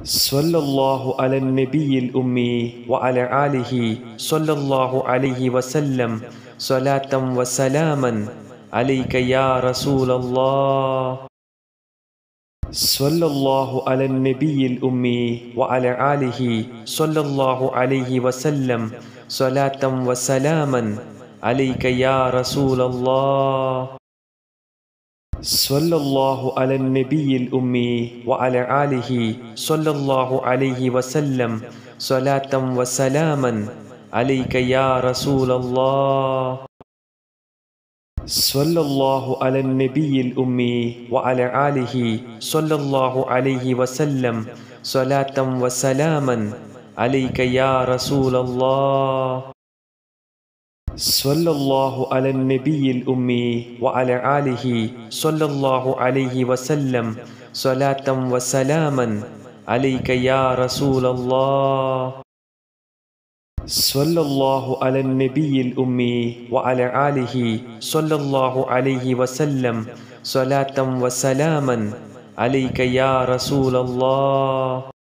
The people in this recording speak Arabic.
صلى الله على النبي الأمي وعلى آله صلى الله عليه وسلم صلاة وسلاما عليك يا رسول الله صلى الله على النبي الأمي وعلى آله صلى الله عليه وسلم صلاة وسلاما عليك يا رسول الله صلى الله على النبي الأمي وعلى آله صلى الله عليه وسلم صلاة وسلاما عليك يا رسول الله صلى الله على النبي الأمي وعلى آله صلى الله عليه وسلم صلاة وسلاما عليك يا رسول الله صلى الله على النبي الأمي وعلى آله صلى الله عليه وسلم صلاة وسلاما عليك يا رسول الله صلى الله على النبي الأمي وعلى آله صلى الله عليه وسلم صلاة وسلاما عليك يا رسول الله